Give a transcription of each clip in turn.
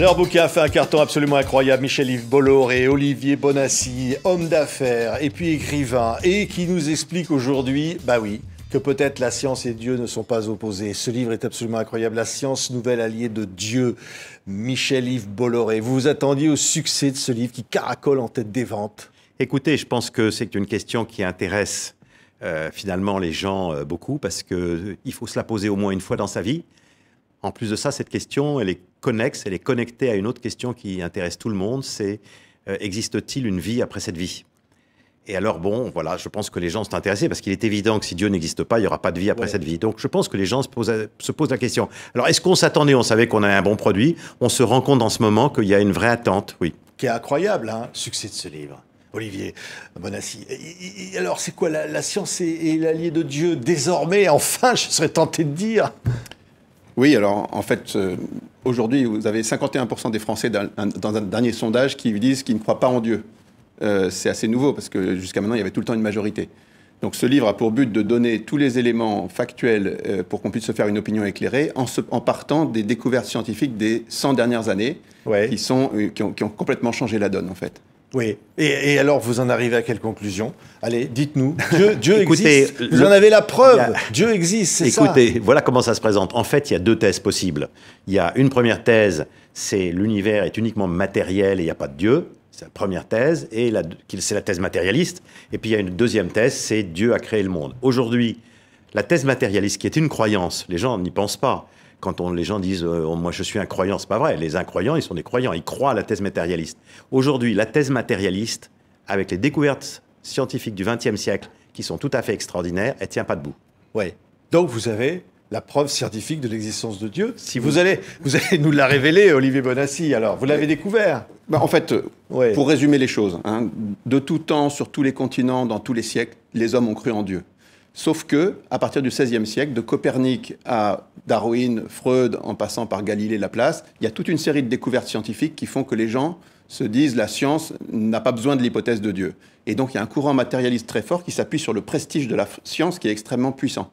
Leur bouquin a fait un carton absolument incroyable. Michel-Yves Bolloré, Olivier Bonassi, homme d'affaires et puis écrivain, et qui nous explique aujourd'hui, bah oui, que peut-être la science et Dieu ne sont pas opposés. Ce livre est absolument incroyable. La science nouvelle alliée de Dieu, Michel-Yves Bolloré. Vous vous attendiez au succès de ce livre qui caracole en tête des ventes Écoutez, je pense que c'est une question qui intéresse euh, finalement les gens euh, beaucoup parce qu'il euh, faut se la poser au moins une fois dans sa vie. En plus de ça, cette question, elle est connexe, elle est connectée à une autre question qui intéresse tout le monde, c'est euh, existe-t-il une vie après cette vie et alors, bon, voilà, je pense que les gens sont intéressés parce qu'il est évident que si Dieu n'existe pas, il n'y aura pas de vie après cette vie. Donc, je pense que les gens se posent, se posent la question. Alors, est-ce qu'on s'attendait On savait qu'on avait un bon produit. On se rend compte en ce moment qu'il y a une vraie attente, oui. Qui est incroyable, hein, succès de ce livre. Olivier Bonassi. alors, c'est quoi la, science et l'allié de Dieu désormais Enfin, je serais tenté de dire. Oui, alors en fait, euh, aujourd'hui, vous avez 51% des Français dans un, dernier sondage qui disent qu'ils ne croient pas en Dieu. Euh, c'est assez nouveau parce que jusqu'à maintenant, il y avait tout le temps une majorité. Donc ce livre a pour but de donner tous les éléments factuels euh, pour qu'on puisse se faire une opinion éclairée en, partant des découvertes scientifiques des 100 dernières années qui, sont, qui ont complètement changé la donne en fait. Oui. Et, alors, vous en arrivez à quelle conclusion Allez, dites-nous. Dieu, existe. Vous en avez la preuve. Dieu existe, c'est ça. Écoutez, voilà comment ça se présente. En fait, il y a deux thèses possibles. Il y a une première thèse, c'est l'univers est uniquement matériel et il n'y a pas de Dieu. C'est la première thèse, et c'est la thèse matérialiste. Et puis il y a une deuxième thèse, c'est Dieu a créé le monde. Aujourd'hui, la thèse matérialiste, qui est une croyance, les gens n'y pensent pas, quand on, les gens disent euh, moi je suis un croyant, c'est pas vrai. Les incroyants, ils sont des croyants. Ils croient à la thèse matérialiste. Aujourd'hui, la thèse matérialiste, avec les découvertes scientifiques du XXe siècle, qui sont tout à fait extraordinaires, elle tient pas debout. Oui. Donc vous avez la preuve scientifique de l'existence de Dieu. Si vous, allez, vous allez nous la révéler, Olivier Bonassi. Alors, vous l'avez découvert. Bah, en fait, pour résumer les choses, hein, de tout temps, sur tous les continents, dans tous les siècles, les hommes ont cru en Dieu. Sauf que, à partir du XVIe siècle, de Copernic à Darwin, Freud, en passant par Galilée, Laplace, il y a toute une série de découvertes scientifiques qui font que les gens se disent la science n'a pas besoin de l'hypothèse de Dieu. Et donc il y a un courant matérialiste très fort qui s'appuie sur le prestige de la science qui est extrêmement puissant.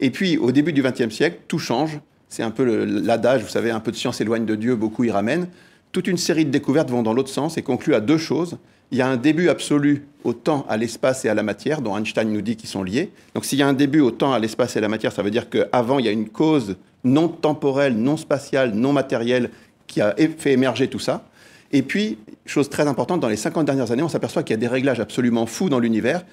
Et puis au début du XXe siècle, tout change. C'est un peu l'adage, vous savez, un peu de science éloigne de Dieu, beaucoup y ramène. Toute une série de découvertes vont dans l'autre sens et concluent à deux choses il y a un début absolu au temps, à l'espace et à la matière, dont Einstein nous dit qu'ils sont liés. Donc s'il y a un début au temps, à l'espace et à la matière, ça veut dire qu'avant, il y a une cause non temporelle, non spatiale, non matérielle qui a fait émerger tout ça. Et puis, chose très importante, dans les 50 dernières années, on s'aperçoit qu'il y a des réglages absolument fous dans l'univers,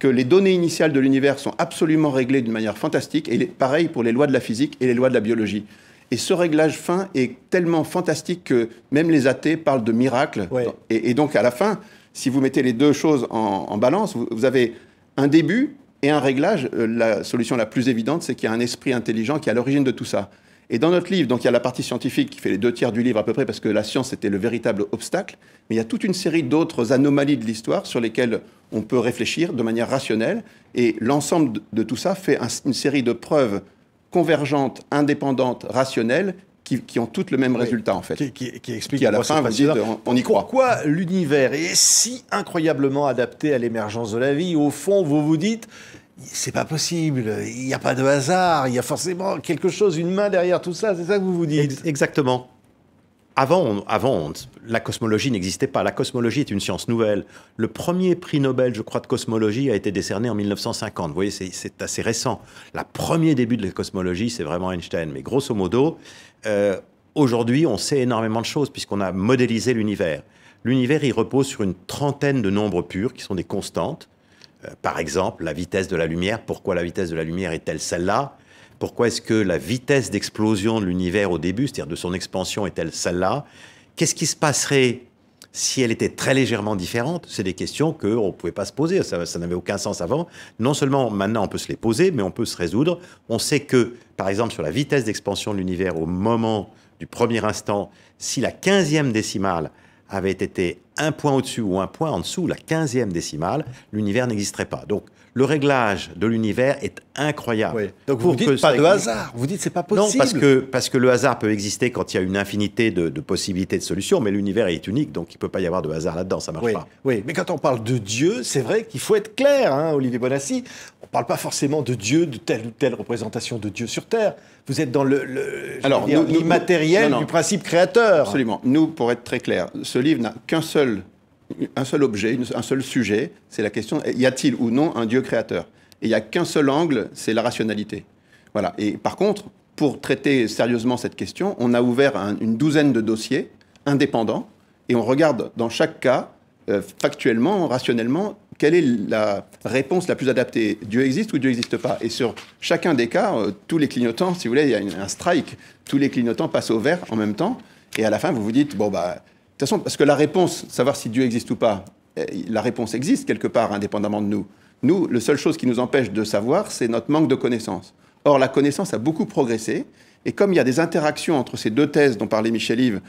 que les données initiales de l'univers sont absolument réglées d'une manière fantastique, et pareil pour les lois de la physique et les lois de la biologie. Et ce réglage fin est tellement fantastique que même les athées parlent de miracles. et, donc, à la fin, si vous mettez les deux choses en, balance, vous, avez un début et un réglage. Euh, la solution la plus évidente, c'est qu'il y a un esprit intelligent qui est à l'origine de tout ça. Et dans notre livre, donc il y a la partie scientifique qui fait les deux tiers du livre à peu près, parce que la science était le véritable obstacle, mais il y a toute une série d'autres anomalies de l'histoire sur lesquelles on peut réfléchir de manière rationnelle, et l'ensemble de tout ça fait une série de preuves convergentes, indépendantes, rationnelles, qui, ont toutes le même résultat en fait. Qui, explique à la fin on, on, y croit. Pourquoi l'univers est si incroyablement adapté à l'émergence de la vie Au fond, vous vous dites c'est pas possible, il n'y a pas de hasard, il y a forcément quelque chose, une main derrière tout ça, c'est ça que vous vous dites Exactement avant, la cosmologie n'existait pas. La cosmologie est une science nouvelle. Le premier prix Nobel, je crois, de cosmologie a été décerné en 1950. Vous voyez, c'est assez récent. Le premier début de la cosmologie, c'est vraiment Einstein. Mais grosso modo, euh, aujourd'hui, on sait énormément de choses puisqu'on a modélisé l'univers. L'univers, il repose sur une trentaine de nombres purs qui sont des constantes. Euh, par exemple, la vitesse de la lumière. Pourquoi la vitesse de la lumière est-elle celle-là pourquoi est-ce que la vitesse d'explosion de l'univers au début, c'est-à-dire de son expansion, est-elle celle-là Qu'est-ce qui se passerait si elle était très légèrement différente C'est des questions qu'on ne pouvait pas se poser, ça, n'avait aucun sens avant. Non seulement maintenant on peut se les poser, mais on peut se résoudre. On sait que, par exemple, sur la vitesse d'expansion de l'univers au moment du premier instant, si la 15 décimale avait été un point au-dessus ou un point en dessous, la 15 décimale, l'univers n'existerait pas. Donc le réglage de l'univers est incroyable. Donc vous, dites pas de hasard, vous dites c'est pas possible. Non, parce que, parce que le hasard peut exister quand il y a une infinité de, possibilités de solutions, mais l'univers est unique, donc il ne peut pas y avoir de hasard là-dedans, ça marche pas. Oui, mais quand on parle de Dieu, c'est vrai qu'il faut être clair, hein, Olivier Bonassi. On ne parle pas forcément de Dieu, de telle ou telle représentation de Dieu sur Terre. Vous êtes dans le, l'immatériel du principe créateur. Absolument. Nous, pour être très clair, ce livre n'a qu'un seul un seul objet, un seul sujet, c'est la question, y a-t-il ou non un Dieu créateur Et il n'y a qu'un seul angle, c'est la rationalité. Voilà. Et par contre, pour traiter sérieusement cette question, on a ouvert une douzaine de dossiers indépendants et on regarde dans chaque cas, euh, factuellement, rationnellement, quelle est la réponse la plus adaptée Dieu existe ou Dieu n'existe pas Et sur chacun des cas, euh, tous les clignotants, si vous voulez, il y a un strike, tous les clignotants passent au vert en même temps, et à la fin, vous vous dites, bon, bah, toute façon, parce que la réponse, savoir si Dieu existe ou pas, eh, la réponse existe quelque part, indépendamment de nous. Nous, la seule chose qui nous empêche de savoir, c'est notre manque de connaissance. Or, la connaissance a beaucoup progressé, et comme il y a des interactions entre ces deux thèses dont parlait Michel Yves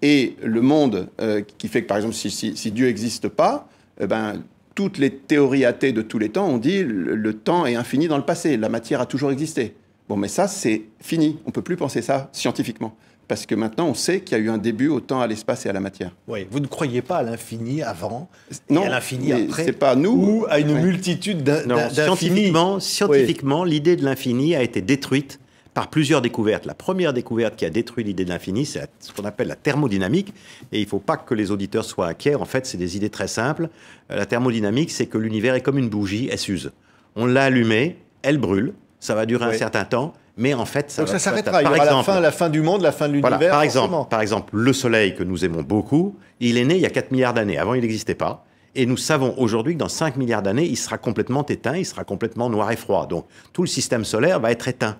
et le monde, euh, qui fait que, par exemple, si, Dieu n'existe pas, eh ben, toutes les théories athées de tous les temps ont dit le, le temps est infini dans le passé, la matière a toujours existé. Bon, mais ça, c'est fini. On ne peut plus penser ça scientifiquement parce que maintenant on sait qu'il y a eu un début autant à l'espace et à la matière. Oui, vous ne croyez pas à l'infini avant non, et à l'infini après c'est pas nous. Ou à une multitude d'infinis. Scientifiquement, scientifiquement l'idée de l'infini a été détruite par plusieurs découvertes. La première découverte qui a détruit l'idée de l'infini, c'est ce qu'on appelle la thermodynamique. Et il ne faut pas que les auditeurs soient inquiets, En fait, c'est des idées très simples. Euh, la thermodynamique, c'est que l'univers est comme une bougie, elle s'use. On l'a allumée, elle brûle, ça va durer un certain temps, mais en fait, ça, Donc ça s'arrêtera. Il y aura la fin, du monde, la fin de l'univers. par exemple, par exemple, le Soleil que nous aimons beaucoup, il est né il y a 4 milliards d'années. Avant, il n'existait pas. Et nous savons aujourd'hui que dans 5 milliards d'années, il sera complètement éteint, il sera complètement noir et froid. Donc tout le système solaire va être éteint.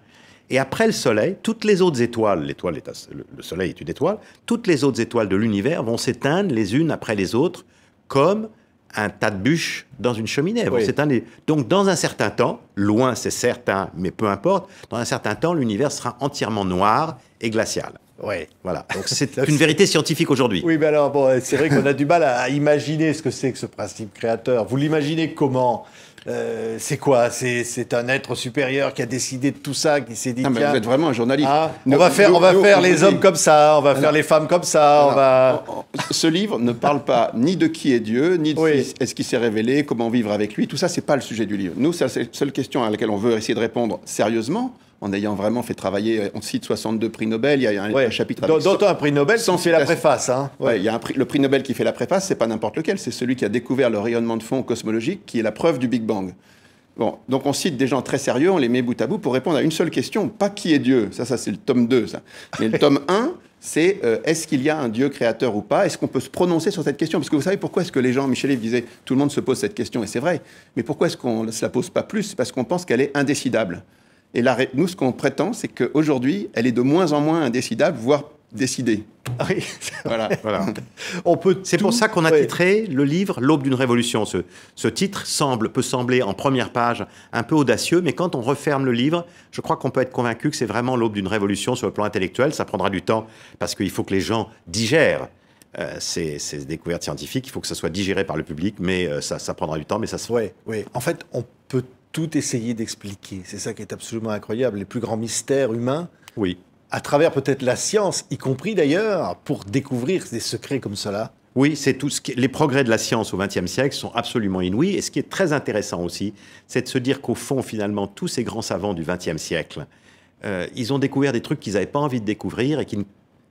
Et après le Soleil, toutes les autres étoiles, le Soleil est une étoile, toutes les autres étoiles de l'univers vont s'éteindre les unes après les autres, comme un tas de bûches dans une cheminée. Donc, dans un certain temps, loin c'est certain, mais peu importe, dans un certain temps, l'univers sera entièrement noir et glacial. Oui. Voilà. Donc, c'est une vérité scientifique aujourd'hui. Oui, mais alors, bon, c'est vrai qu'on a du mal à imaginer ce que c'est que ce principe créateur. Vous l'imaginez comment euh, c'est quoi C'est un être supérieur qui a décidé de tout ça, qui s'est dit. Non, vous êtes vraiment un journaliste. Hein, on, va faire, on va faire les hommes comme ça, on va faire les femmes comme ça, on va. Ce livre ne parle pas ni de qui est Dieu, ni de est-ce qui s'est révélé, comment vivre avec lui. Tout ça, c'est pas le sujet du livre. Nous, c'est la seule question à laquelle on veut essayer de répondre sérieusement en ayant vraiment fait travailler. Euh, on cite 62 prix Nobel. Il y a un, ouais. un chapitre. D'autant un prix Nobel sans la préface. Hein. le prix Nobel qui fait la préface, c'est pas n'importe lequel. C'est celui qui a découvert le rayonnement de fond cosmologique, qui est la preuve du Big Bang. Bon, donc on cite des gens très sérieux, on les met bout à bout pour répondre à une seule question, pas qui est Dieu, ça, ça c'est le tome 2, ça. Mais le tome 1, c'est euh, est-ce qu'il y a un Dieu créateur ou pas Est-ce qu'on peut se prononcer sur cette question Parce que vous savez pourquoi est-ce que les gens, Michel disait, tout le monde se pose cette question, et c'est vrai, mais pourquoi est-ce qu'on ne se la pose pas plus parce qu'on pense qu'elle est indécidable. Et nous, ce qu'on prétend, c'est qu'aujourd'hui, elle est de moins en moins indécidable, voire décidée. Ah oui, voilà. On peut. C'est pour ça qu'on a titré le livre "L'aube d'une révolution". Ce, ce, titre semble peut sembler en première page un peu audacieux, mais quand on referme le livre, je crois qu'on peut être convaincu que c'est vraiment l'aube d'une révolution sur le plan intellectuel. Ça prendra du temps parce qu'il faut que les gens digèrent. Euh, ces, découvertes scientifiques, il faut que ça soit digéré par le public, mais euh, ça, ça prendra du temps, mais ça se Oui, en fait, on peut tout essayer d'expliquer. C'est ça qui est absolument incroyable. Les plus grands mystères humains. Oui. À travers peut-être la science, y compris d'ailleurs, pour découvrir des secrets comme cela. Oui, c'est tout ce les progrès de la science au XXe siècle sont absolument inouïs. Et ce qui est très intéressant aussi, c'est de se dire qu'au fond, finalement, tous ces grands savants du XXe siècle, euh, ils ont découvert des trucs qu'ils n'avaient pas envie de découvrir et qui,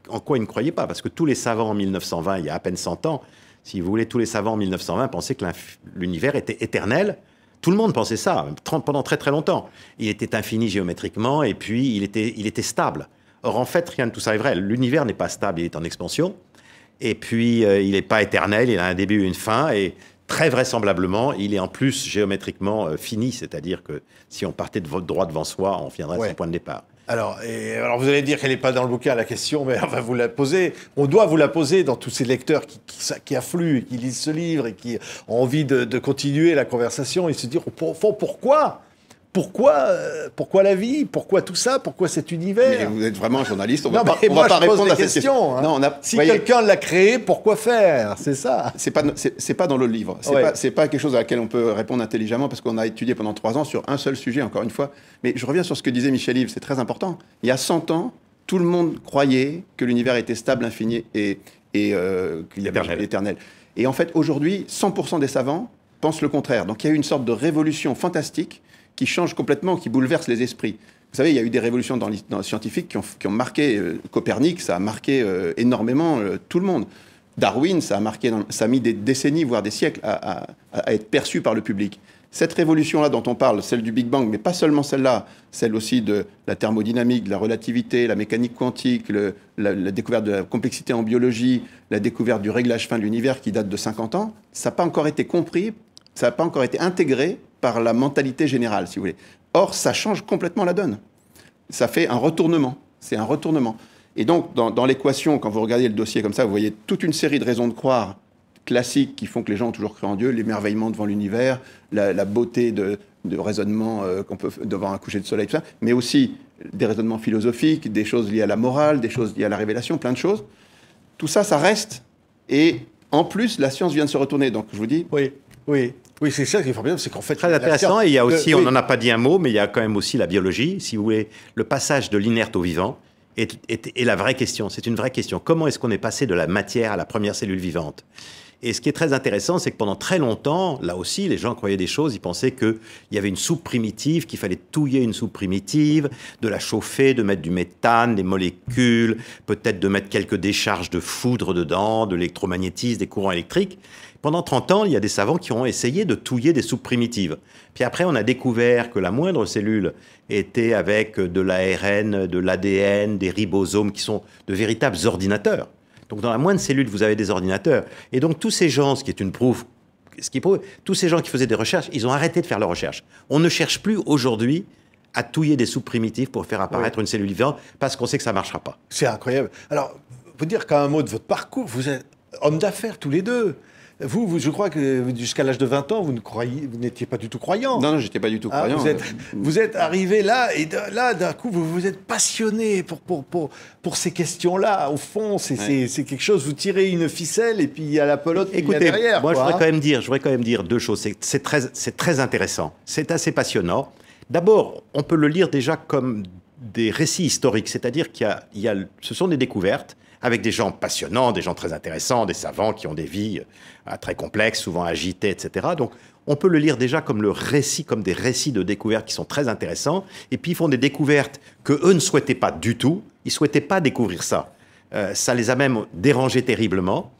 en quoi ils ne croyaient pas. Parce que tous les savants en 1920, il y a à peine 100 ans, si vous voulez, tous les savants en 1920 pensaient que l'univers était éternel tout le monde pensait ça, pendant très très longtemps. Il était infini géométriquement et puis il était, il était stable. Or, en fait, rien de tout ça est vrai. L'univers n'est pas stable, il est en expansion. Et puis, euh, il n'est pas éternel, il a un début et une fin. Et très vraisemblablement, il est en plus géométriquement euh, fini. C'est-à-dire que si on partait de votre droit devant soi, on viendrait à son point de départ. Alors, alors, vous allez dire qu'elle n'est pas dans le bouquin, la question, mais on va vous la poser. On doit vous la poser dans tous ces lecteurs qui, qui, qui affluent, qui lisent ce livre et qui ont envie de, continuer la conversation et se dire fond, pourquoi pourquoi, euh, pourquoi la vie Pourquoi tout ça Pourquoi cet univers vous êtes vraiment journaliste, on ne va pas, bah, répondre à cette question. Hein. si quelqu'un l'a créé, pourquoi faire C'est ça. C'est pas, pas dans le livre. C'est n'est pas, quelque chose à laquelle on peut répondre intelligemment parce qu'on a étudié pendant trois ans sur un seul sujet, encore une fois. Mais je reviens sur ce que disait Michel Yves, c'est très important. Il y a 100 ans, tout le monde croyait que l'univers était stable, infini et, euh, qu'il y avait éternel. éternel. Et en fait, aujourd'hui, 100% des savants pensent le contraire. Donc il y a eu une sorte de révolution fantastique qui change complètement, qui bouleverse les esprits. Vous savez, il y a eu des révolutions dans, scientifiques qui ont, marqué euh, Copernic, ça a marqué euh, énormément euh, tout le monde. Darwin, ça a marqué, ça a mis des décennies, voire des siècles, à, être perçu par le public. Cette révolution-là dont on parle, celle du Big Bang, mais pas seulement celle-là, celle aussi de la thermodynamique, de la relativité, la mécanique quantique, la, découverte de la complexité en biologie, la découverte du réglage fin de l'univers qui date de 50 ans, ça n'a pas encore été compris, ça n'a pas encore été intégré par la mentalité générale, si vous voulez. Or, ça change complètement la donne. Ça fait un retournement. C'est un retournement. Et donc, dans, l'équation, quand vous regardez le dossier comme ça, vous voyez toute une série de raisons de croire classiques qui font que les gens ont toujours cru en Dieu, l'émerveillement devant l'univers, la, beauté de, raisonnement euh, qu'on peut devant un coucher de soleil, tout ça, mais aussi des raisonnements philosophiques, des choses liées à la morale, des choses liées à la révélation, plein de choses. Tout ça, ça reste. Et en plus, la science vient de se retourner. Donc, je vous dis. Oui, oui. Oui, c'est ça qui est formidable, c'est qu'en fait... Très intéressant, et il y a aussi, on n'en a pas dit un mot, mais il y a quand même aussi la biologie, si vous voulez, le passage de l'inerte au vivant est, est la vraie question, c'est une vraie question. Comment est-ce qu'on est passé de la matière à la première cellule vivante et ce qui est très intéressant, c'est que pendant très longtemps, là aussi, les gens croyaient des choses. Ils pensaient qu'il y avait une soupe primitive, qu'il fallait touiller une soupe primitive, de la chauffer, de mettre du méthane, des molécules, peut-être de mettre quelques décharges de foudre dedans, de l'électromagnétisme, des courants électriques. Pendant 30 ans, il y a des savants qui ont essayé de touiller des soupes primitives. Puis après, on a découvert que la moindre cellule était avec de l'ARN, de l'ADN, des ribosomes qui sont de véritables ordinateurs. Donc dans la moindre cellule, vous avez des ordinateurs. Et donc tous ces gens, ce qui est une prouve, ce qui prouve, tous ces gens qui faisaient des recherches, ils ont arrêté de faire leurs recherches. On ne cherche plus aujourd'hui à touiller des soupes primitives pour faire apparaître une cellule vivante parce qu'on sait que ça ne marchera pas. C'est incroyable. Alors, vous dire qu'à un mot de votre parcours, vous êtes homme d'affaires tous les deux. Vous, je crois que jusqu'à l'âge de 20 ans, vous vous n'étiez pas du tout croyant. Non, non, j'étais pas du tout ah, croyant. vous, êtes, arrivé là et là, d'un coup, vous vous êtes passionné pour pour, pour, pour ces questions-là. Au fond, c'est quelque chose. Vous tirez une ficelle et puis il y a la pelote qui Écoutez, derrière. Moi, je voudrais hein. quand même dire, je voudrais quand même dire deux choses. C'est très, très intéressant. C'est assez passionnant. D'abord, on peut le lire déjà comme des récits historiques, c'est-à-dire qu'il y, y a, ce sont des découvertes avec des gens passionnants, des gens très intéressants, des savants qui ont des vies euh, très complexes, souvent agitées, etc. Donc, on peut le lire déjà comme le récit, comme des récits de découvertes qui sont très intéressants. Et puis, ils font des découvertes que eux ne souhaitaient pas du tout. Ils souhaitaient pas découvrir ça. Euh, ça les a même dérangés terriblement.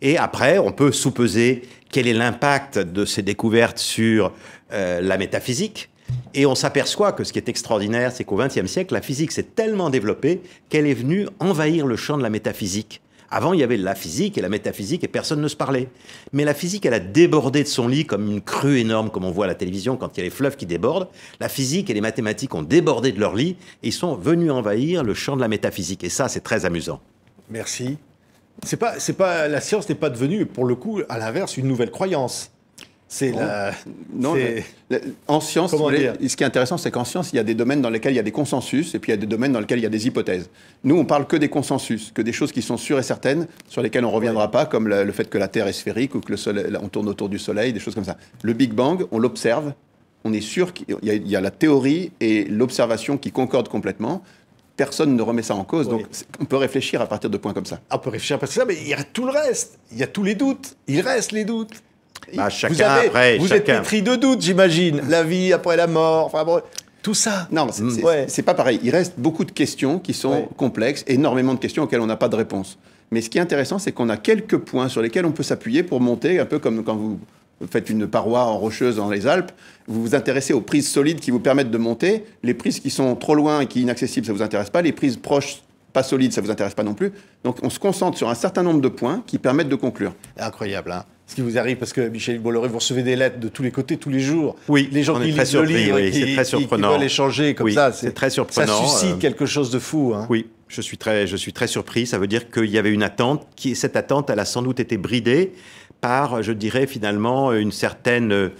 Et après, on peut soupeser quel est l'impact de ces découvertes sur euh, la métaphysique, et on s'aperçoit que ce qui est extraordinaire, c'est qu'au XXe siècle, la physique s'est tellement développée qu'elle est venue envahir le champ de la métaphysique. Avant, il y avait la physique et la métaphysique et personne ne se parlait. Mais la physique, elle a débordé de son lit comme une crue énorme, comme on voit à la télévision quand il y a les fleuves qui débordent. La physique et les mathématiques ont débordé de leur lit et sont venus envahir le champ de la métaphysique. Et ça, c'est très amusant. Merci. c'est pas, la science n'est pas devenue, pour le coup, à l'inverse, une nouvelle croyance. C'est la. Non, en science, ce qui est intéressant, c'est qu'en science, il y a des domaines dans lesquels il y a des consensus et puis il y a des domaines dans lesquels il y a des hypothèses. Nous, on parle que des consensus, que des choses qui sont sûres et certaines, sur lesquelles on ne reviendra pas, comme le, fait que la Terre est sphérique ou que le soleil, on tourne autour du Soleil, des choses comme ça. Le Big Bang, on l'observe, on est sûr qu'il y, a la théorie et l'observation qui concordent complètement. Personne ne remet ça en cause, donc on peut réfléchir à partir de points comme ça. On peut réfléchir à partir de ça, mais il y a tout le reste, il y a tous les doutes, il reste les doutes. Bah, chacun vous après, vous êtes pétri de doutes, j'imagine. La vie après la mort, enfin tout ça. Non, mm. c'est pas pareil. Il reste beaucoup de questions qui sont complexes, énormément de questions auxquelles on n'a pas de réponse. Mais ce qui est intéressant, c'est qu'on a quelques points sur lesquels on peut s'appuyer pour monter, un peu comme quand vous faites une paroi en rocheuse dans les Alpes, vous vous intéressez aux prises solides qui vous permettent de monter. Les prises qui sont trop loin et qui sont inaccessibles, ça ne vous intéresse pas. Les prises proches pas solides ça vous intéresse pas non plus. Donc on se concentre sur un certain nombre de points qui permettent de conclure. Incroyable. Hein ce qui vous arrive, parce que Michel Bolloré, vous recevez des lettres de tous les côtés, tous les jours. Oui, les gens on très surpris, et très surprenant. échanger comme ça, c'est très surprenant. Ça suscite euh, quelque chose de fou. Hein. Oui, je suis très, je suis très surpris. Ça veut dire qu'il y avait une attente, qui, cette attente, elle a sans doute été bridée par, je dirais, finalement, une certaine. Euh,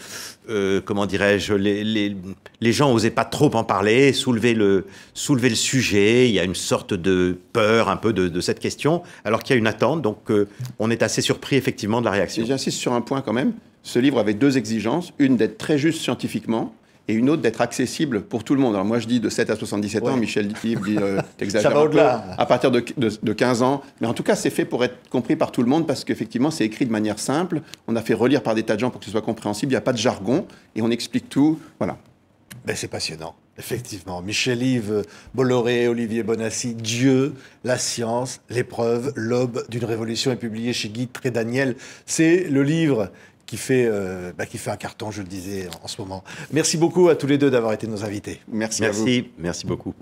euh, comment dirais-je, les, les, gens n'osaient pas trop en parler, soulever le, soulever le sujet, il y a une sorte de peur un peu de, cette question, alors qu'il y a une attente, donc euh, on est assez surpris effectivement de la réaction. J'insiste sur un point quand même, ce livre avait deux exigences, une d'être très juste scientifiquement, et une autre d'être accessible pour tout le monde. Alors moi je dis de 7 à 77 ans, Michel dit, dit euh, Ça À partir de, 15 ans. Mais en tout cas, c'est fait pour être compris par tout le monde parce qu'effectivement, c'est écrit de manière simple. On a fait relire par des tas de gens pour que ce soit compréhensible. Il n'y a pas de jargon et on explique tout. Voilà. Ben, c'est passionnant. Effectivement, Michel-Yves euh, Bolloré, Olivier Bonassi, Dieu, la science, l'épreuve, l'aube d'une révolution est publié chez Guy Trédaniel. C'est le livre qui fait, euh, bah, qui fait un carton, je le disais en ce moment. Merci beaucoup à tous les deux d'avoir été nos invités. Merci, Merci. à vous. Merci beaucoup.